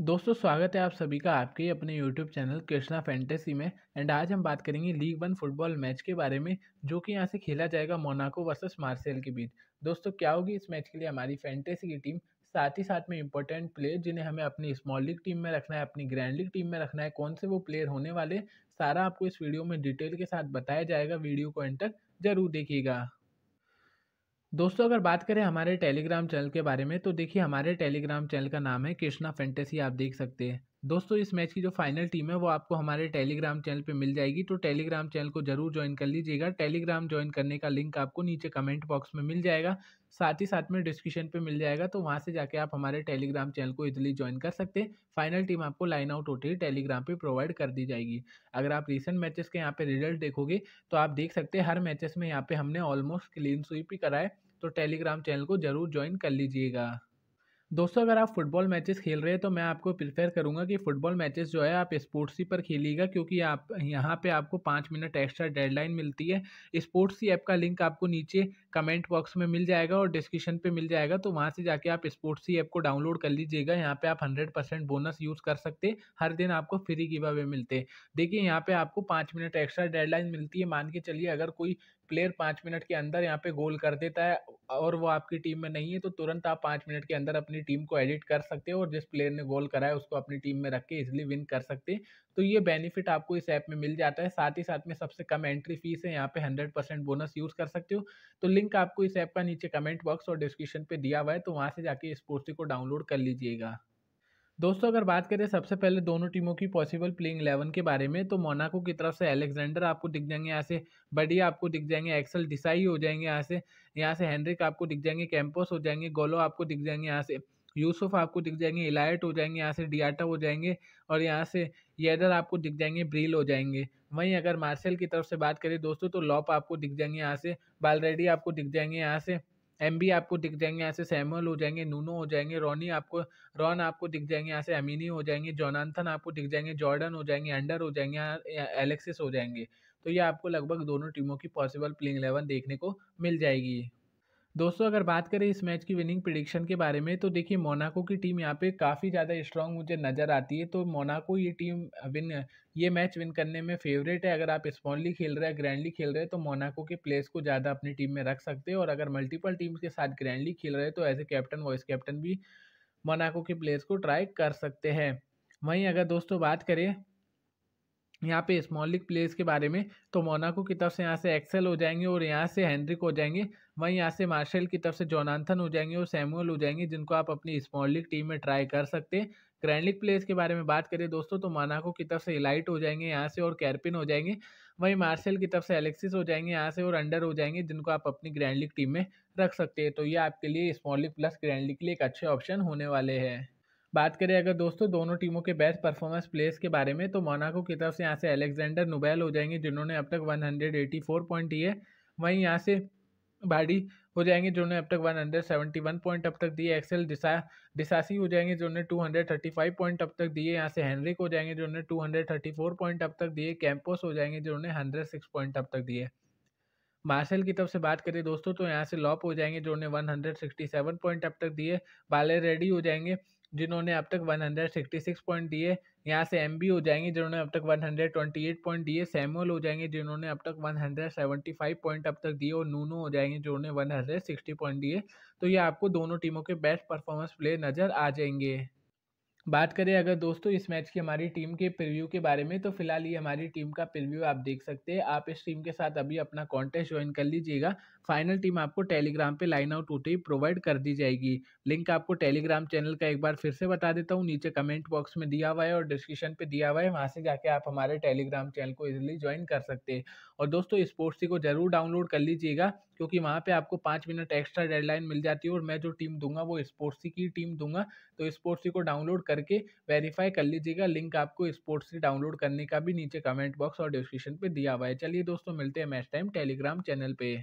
दोस्तों स्वागत है आप सभी का आपके अपने यूट्यूब चैनल कृष्णा फैंटेसी में एंड आज हम बात करेंगे लीग वन फुटबॉल मैच के बारे में जो कि यहाँ से खेला जाएगा मोनाको वर्सेस मार्सेल के बीच दोस्तों क्या होगी इस मैच के लिए हमारी फैंटेसी की टीम साथ ही साथ में इंपॉर्टेंट प्लेयर जिन्हें हमें अपनी स्मॉल लीग टीम में रखना है अपनी ग्रैंड लीग टीम में रखना है कौन से वो प्लेयर होने वाले सारा आपको इस वीडियो में डिटेल के साथ बताया जाएगा वीडियो को एंड तक जरूर देखिएगा दोस्तों अगर बात करें हमारे टेलीग्राम चैनल के बारे में तो देखिए हमारे टेलीग्राम चैनल का नाम है कृष्णा फैंटेसी आप देख सकते हैं दोस्तों इस मैच की जो फाइनल टीम है वो आपको हमारे टेलीग्राम चैनल पे मिल जाएगी तो टेलीग्राम चैनल को जरूर ज्वाइन कर लीजिएगा टेलीग्राम ज्वाइन करने का लिंक आपको नीचे कमेंट बॉक्स में मिल जाएगा साथ ही साथ में डिस्क्रिप्शन पे मिल जाएगा तो वहाँ से जाके आप हमारे टेलीग्राम चैनल को इजिली ज्वाइन कर सकते हैं फाइनल टीम आपको लाइन आउट होते ही टेलीग्राम पर प्रोवाइड कर दी जाएगी अगर आप रिसेंट मैचेस के यहाँ पे रिजल्ट देखोगे तो आप देख सकते हैं हर मैचेस में यहाँ पे हमने ऑलमोस्ट क्लीन स्वीप ही कराए तो टेलीग्राम चैनल को ज़रूर ज्वाइन कर लीजिएगा दोस्तों अगर आप फुटबॉल मैचेस खेल रहे हैं तो मैं आपको प्रिफेयर करूंगा कि फुटबॉल मैचेस जो है आप स्पोर्ट्सी पर खेलिएगा क्योंकि आप यहाँ पे आपको पाँच मिनट एक्स्ट्रा डेडलाइन मिलती है स्पोर्ट्सी ऐप का लिंक आपको नीचे कमेंट बॉक्स में मिल जाएगा और डिस्क्रिप्शन पे मिल जाएगा तो वहाँ से जाके आप स्पोर्ट्सी ऐप को डाउनलोड कर लीजिएगा यहाँ पर आप हंड्रेड बोनस यूज़ कर सकते हर दिन आपको फ्री गिव अवे मिलते देखिए यहाँ पर आपको पाँच मिनट एक्स्ट्रा डेडलाइन मिलती है मान के चलिए अगर कोई प्लेयर पाँच मिनट के अंदर यहाँ पे गोल कर देता है और वो आपकी टीम में नहीं है तो तुरंत आप पाँच मिनट के अंदर अपनी टीम को एडिट कर सकते हो और जिस प्लेयर ने गोल करा है उसको अपनी टीम में रख के इजिली विन कर सकते हैं तो ये बेनिफिट आपको इस ऐप में मिल जाता है साथ ही साथ में सबसे कम एंट्री फीस है यहाँ पे हंड्रेड परसेंट बोनस यूज़ कर सकते हो तो लिंक आपको इस ऐप का नीचे कमेंट बॉक्स और डिस्क्रिप्शन पर दिया हुआ है तो वहाँ से जाके इस पोर्सी को डाउनलोड कर लीजिएगा दोस्तों अगर बात करें सबसे पहले दोनों टीमों की पॉसिबल प्लेइंग इलेवन के बारे में तो मोनाको की तरफ से एलेक्जेंडर आपको दिख जाएंगे यहाँ से बडी आपको दिख जाएंगे एक्सल डिसाई हो जाएंगे यहाँ से यहाँ से हेनरिक आपको दिख जाएंगे कैंपस हो जाएंगे गोलो आपको दिख जाएंगे यहाँ से यूसुफ आपको दिख जाएंगे इलायट हो जाएंगे यहाँ से डियाटा हो जाएंगे और यहाँ से येडर आपको दिख जाएंगे ब्रील हो जाएंगे वहीं अगर मार्शल की तरफ से बात करें दोस्तों तो लॉप आपको दिख जाएंगे यहाँ से बालरेडी आपको दिख जाएंगे यहाँ से एम बी आपको दिख जाएंगे यहाँ से सैमुअल हो जाएंगे नूनो हो जाएंगे रॉनी आपको रॉन आपको दिख जाएंगे यहाँ से अमीनी हो जाएंगे जॉनाथन आपको दिख जाएंगे जॉर्डन हो जाएंगे अंडर हो जाएंगे एलेक्सिस हो जाएंगे तो ये आपको लगभग दोनों टीमों की पॉसिबल प्लेइंग एलेवन देखने को मिल जाएगी दोस्तों अगर बात करें इस मैच की विनिंग प्रिडिक्शन के बारे में तो देखिए मोनाको की टीम यहाँ पे काफ़ी ज़्यादा स्ट्रांग मुझे नज़र आती है तो मोनाको ये टीम विन ये मैच विन करने में फेवरेट है अगर आप स्मॉलली खेल रहे हैं ग्रैंडली खेल रहे हैं तो मोनाको के प्लेस को ज़्यादा अपनी टीम में रख सकते हैं और अगर मल्टीपल टीम्स के साथ ग्रैंडली खेल रहे हैं तो as a captain vice captain भी मोनाको के प्लेयर्स को ट्राई कर सकते हैं वहीं अगर दोस्तों बात करें यहाँ पे स्मॉलिक प्लेयर्स के बारे में तो मोनाको की तरफ से यहाँ से एक्सेल हो जाएंगे और यहाँ से हैंड्रिक हो जाएंगे वहीं यहाँ से मार्शल की तरफ से जोनाथन हो जाएंगे और सैमुअल हो जाएंगे जिनको आप अपनी स्मॉल लीग टीम में ट्राई कर सकते हैं ग्रैंड लीग प्लेयर्स के बारे में बात करें दोस्तों तो मोनाको की तरफ से इलाइट हो जाएंगे यहाँ से और कैरपिन हो जाएंगे वहीं मार्शल की तरफ से एलेक्सिस हो जाएंगे यहाँ से और अंडर हो जाएंगे जिनको आप अपनी ग्रैंड लीग टीम में रख सकते हैं तो ये आपके लिए small league plus grand league के लिए एक अच्छे ऑप्शन होने वाले हैं बात करें अगर दोस्तों दोनों टीमों के बेस्ट परफॉर्मेंस प्लेयर्स के बारे में तो मोनाको की तरफ से यहाँ से अलेक्जेंडर नोबेल हो जाएंगे जिन्होंने अब तक 184 पॉइंट दिए वहीं यहाँ से बाड़ी हो जाएंगे जिन्होंने अब तक 171 पॉइंट अब तक दिए एक्सेल डिसा डिसासी हो जाएंगे जिन्होंने 235 पॉइंट अब तक दिए यहाँ से हैंनरिक हो जाएंगे जिन्होंने फोर पॉइंट अब तक दिए कैंपोस हो जाएंगे जिन्होंने सिक्स पॉइंट अब तक दिए मार्शल की तरफ से बात करें दोस्तों तो यहाँ से लॉप हो जाएंगे जिन्होंने सेवन पॉइंट अब तक दिए बाले रेडी हो जाएंगे जिन्होंने अब तक 166 पॉइंट दिए यहाँ से एम हो जाएंगे जिन्होंने अब तक 128 पॉइंट दिए सैमुअल हो जाएंगे जिन्होंने अब तक 175 पॉइंट अब तक दिए और नूनो हो जाएंगे जिन्होंने 160 पॉइंट दिए तो ये आपको दोनों टीमों के बेस्ट परफॉर्मेंस प्लेयर नज़र आ जाएंगे बात करें अगर दोस्तों इस मैच की हमारी टीम के प्रिव्यू के बारे में तो फिलहाल ये हमारी टीम का प्रिव्यू आप देख सकते हैं आप इस टीम के साथ अभी अपना कॉन्टेस्ट ज्वाइन कर लीजिएगा फाइनल टीम आपको टेलीग्राम पे लाइन आउट होते ही प्रोवाइड कर दी जाएगी लिंक आपको टेलीग्राम चैनल का एक बार फिर से बता देता हूँ नीचे कमेंट बॉक्स में दिया हुआ है और डिस्क्रिप्शन पर दिया हुआ है वहाँ से जाके आप हमारे टेलीग्राम चैनल को इजिली ज्वाइन कर सकते हैं और दोस्तों स्पोर्ट्स को जरूर डाउनलोड कर लीजिएगा क्योंकि वहाँ पे आपको पाँच मिनट एक्स्ट्रा डेडलाइन मिल जाती है और मैं जो टीम दूंगा वो स्पोर्ट्स की टीम दूंगा तो स्पोर्ट्स को डाउनलोड कर करके वेरीफाई कर लीजिएगा लिंक आपको स्पोर्ट्स से डाउनलोड करने का भी नीचे कमेंट बॉक्स और डिस्क्रिप्शन पे दिया हुआ है चलिए दोस्तों मिलते हैं मैच टाइम टेलीग्राम चैनल पे